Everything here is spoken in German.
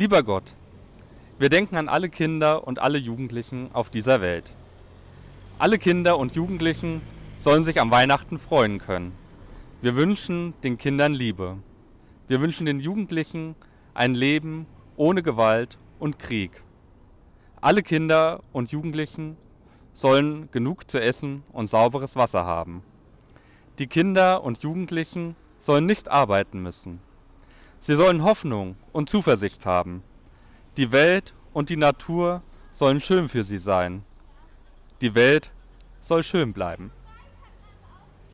Lieber Gott, wir denken an alle Kinder und alle Jugendlichen auf dieser Welt. Alle Kinder und Jugendlichen sollen sich am Weihnachten freuen können. Wir wünschen den Kindern Liebe. Wir wünschen den Jugendlichen ein Leben ohne Gewalt und Krieg. Alle Kinder und Jugendlichen sollen genug zu essen und sauberes Wasser haben. Die Kinder und Jugendlichen sollen nicht arbeiten müssen. Sie sollen Hoffnung und Zuversicht haben. Die Welt und die Natur sollen schön für sie sein. Die Welt soll schön bleiben.